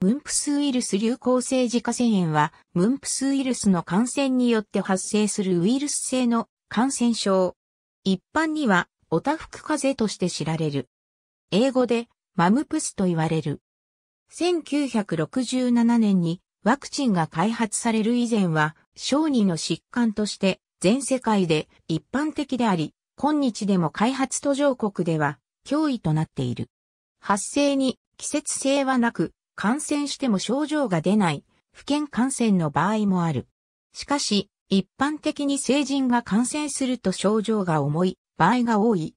ムンプスウイルス流行性自家腺炎は、ムンプスウイルスの感染によって発生するウイルス性の感染症。一般には、オタフク風邪として知られる。英語で、マムプスと言われる。1967年にワクチンが開発される以前は、小児の疾患として全世界で一般的であり、今日でも開発途上国では脅威となっている。発生に季節性はなく、感染しても症状が出ない、不健感染の場合もある。しかし、一般的に成人が感染すると症状が重い場合が多い。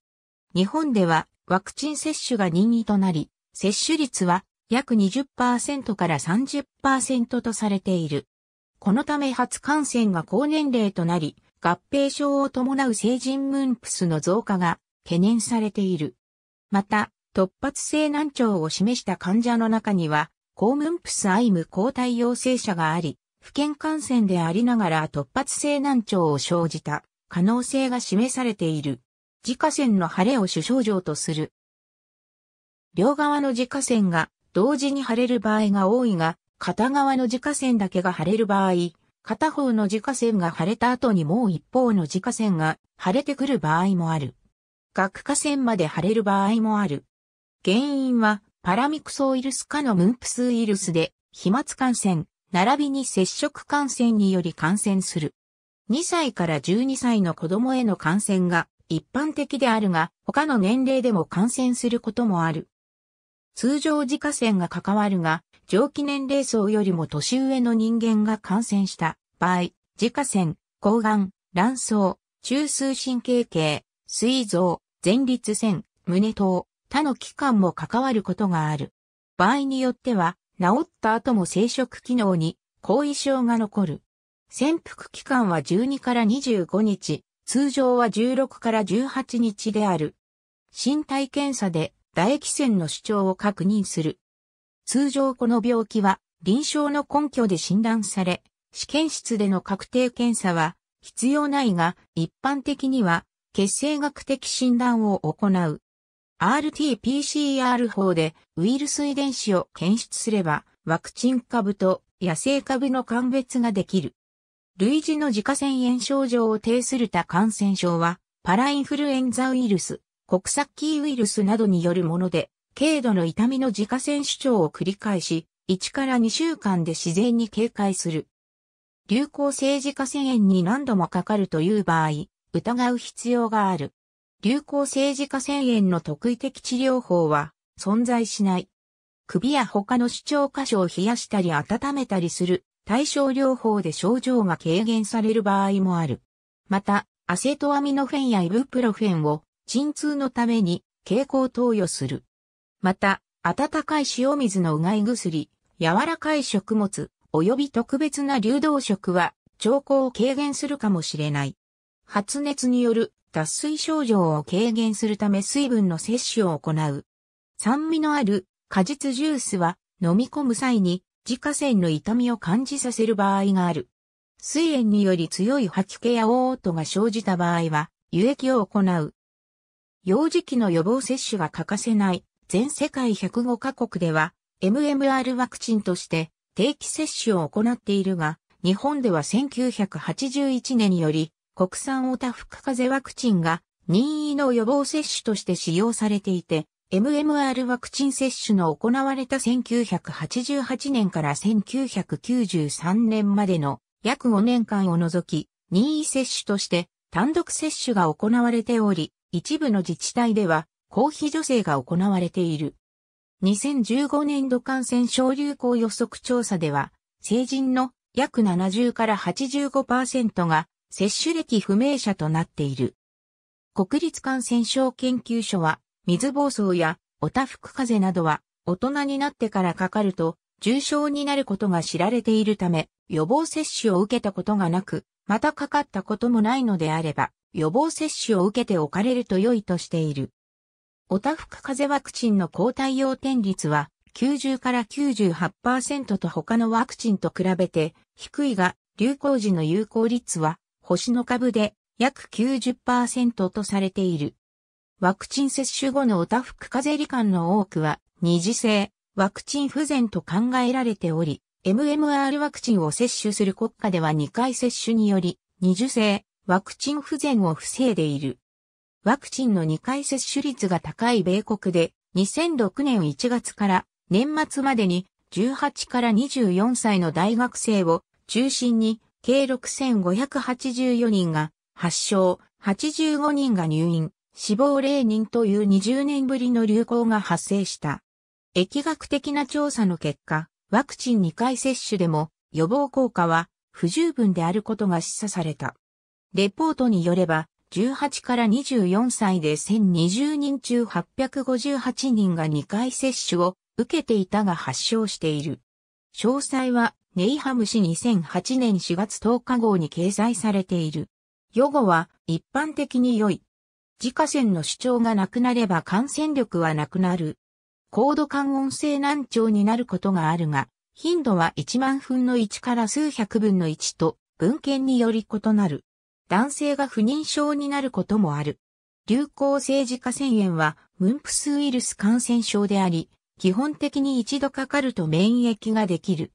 日本ではワクチン接種が任意となり、接種率は約20%から30%とされている。このため初感染が高年齢となり、合併症を伴う成人ムンプスの増加が懸念されている。また、突発性難聴を示した患者の中には、コームンプスアイム抗体陽性者があり、不健感染でありながら突発性難聴を生じた可能性が示されている。自家線の腫れを主症状とする。両側の自家線が同時に腫れる場合が多いが、片側の自家線だけが腫れる場合、片方の自家線が腫れた後にもう一方の自家線が腫れてくる場合もある。顎下線まで腫れる場合もある。原因はパラミクソウイルスかのムンプスウイルスで、飛沫感染、並びに接触感染により感染する。2歳から12歳の子供への感染が一般的であるが、他の年齢でも感染することもある。通常自家染が関わるが、上記年齢層よりも年上の人間が感染した場合、自家染、抗がん、卵巣、中枢神経系、膵臓、前立腺、胸等、他の器官も関わることがある。場合によっては、治った後も生殖機能に後遺症が残る。潜伏期間は12から25日、通常は16から18日である。身体検査で唾液腺の主張を確認する。通常この病気は臨床の根拠で診断され、試験室での確定検査は必要ないが、一般的には血清学的診断を行う。RT-PCR 法でウイルス遺伝子を検出すれば、ワクチン株と野生株の鑑別ができる。類似の自家腺炎症状を呈する他感染症は、パラインフルエンザウイルス、国殺キウイルスなどによるもので、軽度の痛みの自家腺主張を繰り返し、1から2週間で自然に警戒する。流行性自家腺炎に何度もかかるという場合、疑う必要がある。流行性治家腺炎の特異的治療法は存在しない。首や他の主張箇所を冷やしたり温めたりする対症療法で症状が軽減される場合もある。また、アセトアミノフェンやイブプロフェンを鎮痛のために経口投与する。また、温かい塩水のうがい薬、柔らかい食物、及び特別な流動食は、兆候を軽減するかもしれない。発熱による脱水症状を軽減するため水分の摂取を行う。酸味のある果実ジュースは飲み込む際に自家腺の痛みを感じさせる場合がある。水炎により強い吐き気や嘔吐が生じた場合は、輸液を行う。幼児期の予防接種が欠かせない全世界105カ国では MMR ワクチンとして定期接種を行っているが、日本では1981年により国産オタフカ風邪ワクチンが任意の予防接種として使用されていて、MMR ワクチン接種の行われた1988年から1993年までの約5年間を除き、任意接種として単独接種が行われており、一部の自治体では公費助成が行われている。2015年度感染症流行予測調査では、成人の約70から85%が接種歴不明者となっている。国立感染症研究所は、水暴走やおたふく風邪などは、大人になってからかかると、重症になることが知られているため、予防接種を受けたことがなく、またかかったこともないのであれば、予防接種を受けておかれると良いとしている。おたふく風邪ワクチンの抗体陽転率は、90から98%と他のワクチンと比べて低いが、流行時の有効率は星の株で約90%とされている。ワクチン接種後のオタフク風邪罹患の多くは二次性、ワクチン不全と考えられており、MMR ワクチンを接種する国家では2回接種により、二次性、ワクチン不全を防いでいる。ワクチンの2回接種率が高い米国で、2006年1月から年末までに18から24歳の大学生を中心に計6584人が発症、85人が入院、死亡0人という20年ぶりの流行が発生した。疫学的な調査の結果、ワクチン2回接種でも予防効果は不十分であることが示唆された。レポートによれば、18から24歳で1020人中858人が2回接種を受けていたが発症している。詳細はネイハム氏2008年4月10日号に掲載されている。予後は一般的に良い。自家線の主張がなくなれば感染力はなくなる。高度感音性難聴になることがあるが、頻度は1万分の1から数百分の1と文献により異なる。男性が不妊症になることもある。流行性自家腺炎は、ムンプスウイルス感染症であり、基本的に一度かかると免疫ができる。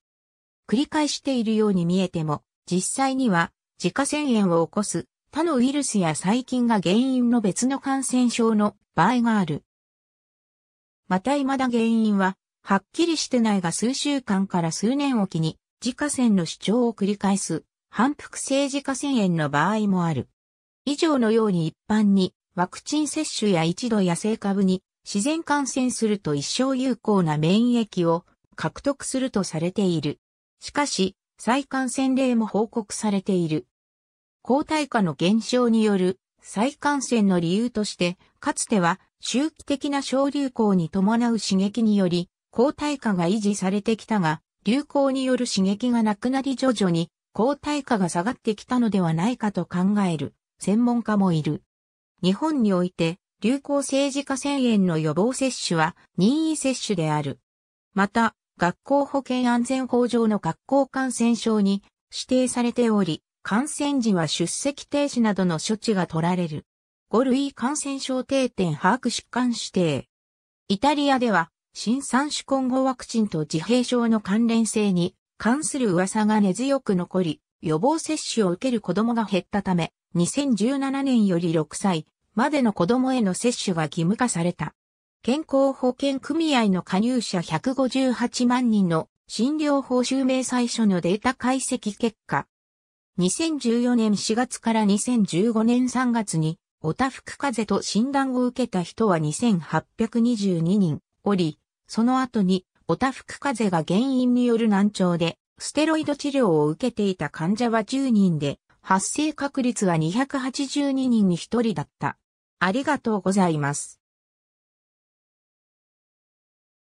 繰り返しているように見えても、実際には自家腺炎を起こす他のウイルスや細菌が原因の別の感染症の場合がある。また未だ原因は、はっきりしてないが数週間から数年おきに、自家腺の主張を繰り返す、反復性自家腺炎の場合もある。以上のように一般に、ワクチン接種や一度野生株に、自然感染すると一生有効な免疫を獲得するとされている。しかし、再感染例も報告されている。抗体価の減少による再感染の理由として、かつては周期的な小流行に伴う刺激により、抗体価が維持されてきたが、流行による刺激がなくなり徐々に抗体価が下がってきたのではないかと考える専門家もいる。日本において流行政治化宣言の予防接種は任意接種である。また、学校保健安全法上の学校感染症に指定されており、感染時は出席停止などの処置が取られる。5類感染症定点把握疾患指定。イタリアでは、新三種混合ワクチンと自閉症の関連性に関する噂が根強く残り、予防接種を受ける子供が減ったため、2017年より6歳までの子供への接種が義務化された。健康保険組合の加入者158万人の診療報酬明細書のデータ解析結果。2014年4月から2015年3月に、オタフク風邪と診断を受けた人は2822人おり、その後に、オタフク風邪が原因による難聴で、ステロイド治療を受けていた患者は10人で、発生確率は282人に1人だった。ありがとうございます。